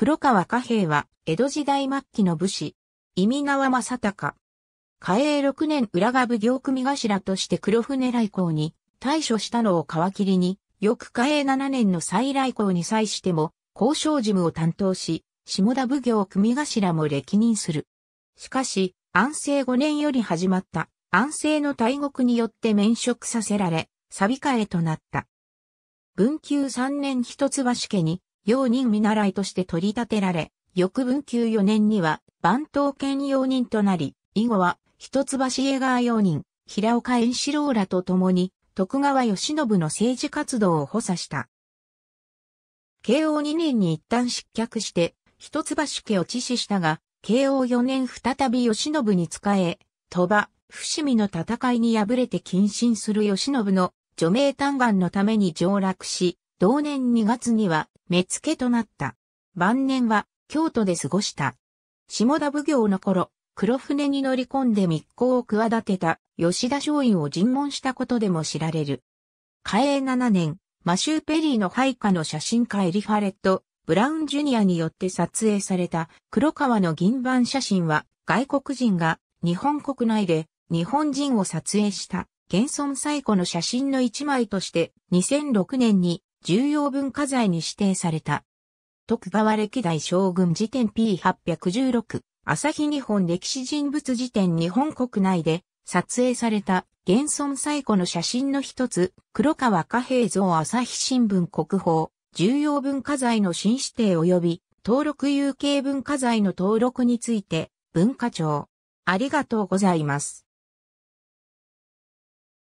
黒川貨幣は、江戸時代末期の武士、意味川正隆。嘉永6年浦賀奉行組頭として黒船来航に、対処したのを皮切りに、翌嘉永7年の再来航に際しても、交渉事務を担当し、下田奉行組頭も歴任する。しかし、安政5年より始まった安政の大国によって免職させられ、錆替えとなった。文久3年一橋家に用人見習いとして取り立てられ、翌文久4年には番頭兼用人となり、以後は一橋江川用人、平岡円四郎らと共に、徳川義信の政治活動を補佐した。慶応2年に一旦失脚して、一橋家を致死したが、慶応4年再び義信に仕え、鳥羽、伏見の戦いに敗れて謹慎する義信の除名嘆願のために上洛し、同年2月には目付となった。晩年は京都で過ごした。下田奉行の頃、黒船に乗り込んで密航を企てた吉田松陰を尋問したことでも知られる。嘉永7年、マシュー・ペリーの配下の写真家エリファレット・ブラウン・ジュニアによって撮影された黒川の銀版写真は外国人が日本国内で日本人を撮影した現存最古の写真の一枚として2006年に重要文化財に指定された。徳川歴代将軍辞典 P816、朝日日本歴史人物辞典日本国内で撮影された現存最古の写真の一つ、黒川貨幣像朝日新聞国宝、重要文化財の新指定及び登録有形文化財の登録について、文化庁。ありがとうございます。